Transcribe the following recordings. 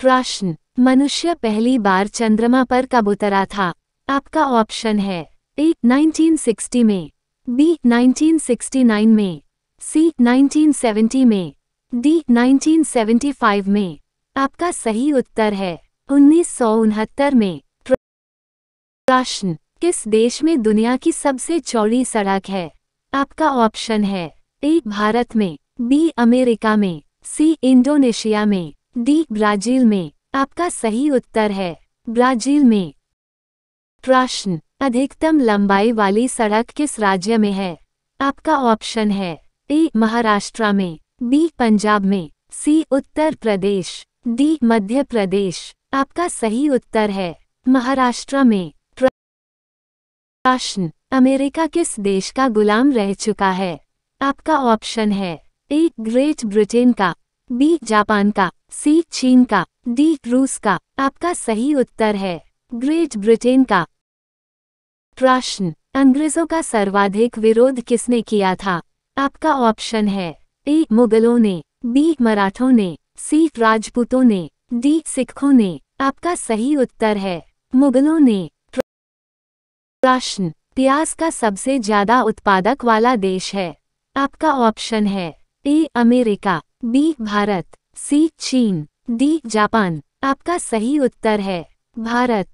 प्रश्न मनुष्य पहली बार चंद्रमा पर कब उतरा था आपका ऑप्शन है ए 1960 में बी 1969 में सी 1970 में डी 1975 में आपका सही उत्तर है उन्नीस में प्रश्न किस देश में दुनिया की सबसे चौड़ी सड़क है आपका ऑप्शन है ए भारत में बी अमेरिका में सी इंडोनेशिया में डी ब्राजील में आपका सही उत्तर है ब्राजील में प्रश्न अधिकतम लंबाई वाली सड़क किस राज्य में है आपका ऑप्शन है ए महाराष्ट्र में बी पंजाब में सी उत्तर प्रदेश डी मध्य प्रदेश आपका सही उत्तर है महाराष्ट्र में प्रश्न अमेरिका किस देश का गुलाम रह चुका है आपका ऑप्शन है ए ग्रेट ब्रिटेन का बी जापान का सी चीन का डी रूस का आपका सही उत्तर है ग्रेट ब्रिटेन का प्रश्न अंग्रेजों का सर्वाधिक विरोध किसने किया था आपका ऑप्शन है ए मुगलों ने बी मराठों ने सी राजपूतों ने डी सिखों ने आपका सही उत्तर है मुगलों ने प्रश्न प्याज का सबसे ज्यादा उत्पादक वाला देश है आपका ऑप्शन है A America B Bharat C चीन डी जापान आपका सही उत्तर है भारत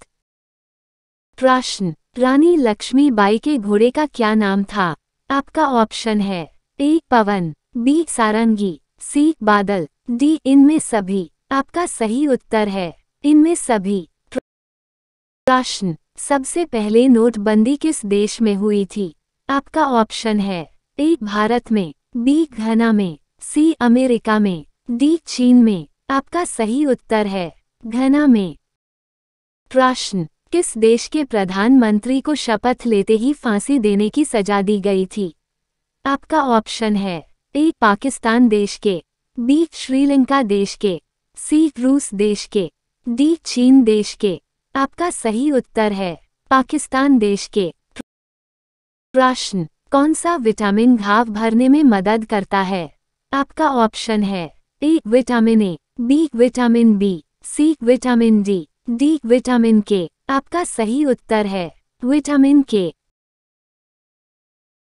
प्रश्न रानी लक्ष्मीबाई के घोड़े का क्या नाम था आपका ऑप्शन है ए पवन बी सारंगी सी बादल डी इनमें सभी आपका सही उत्तर है इनमें सभी प्रश्न सबसे पहले नोटबंदी किस देश में हुई थी आपका ऑप्शन है ए भारत में बी घना में सी अमेरिका में डी चीन में आपका सही उत्तर है घना में प्रश्न किस देश के प्रधानमंत्री को शपथ लेते ही फांसी देने की सजा दी गई थी आपका ऑप्शन है ए पाकिस्तान देश के बी श्रीलंका देश के सी रूस देश के डी चीन देश के आपका सही उत्तर है पाकिस्तान देश के प्रश्न कौन सा विटामिन घाव भरने में मदद करता है आपका ऑप्शन है A vitamin A B vitamin B C vitamin D D vitamin K आपका सही उत्तर है विटामिन के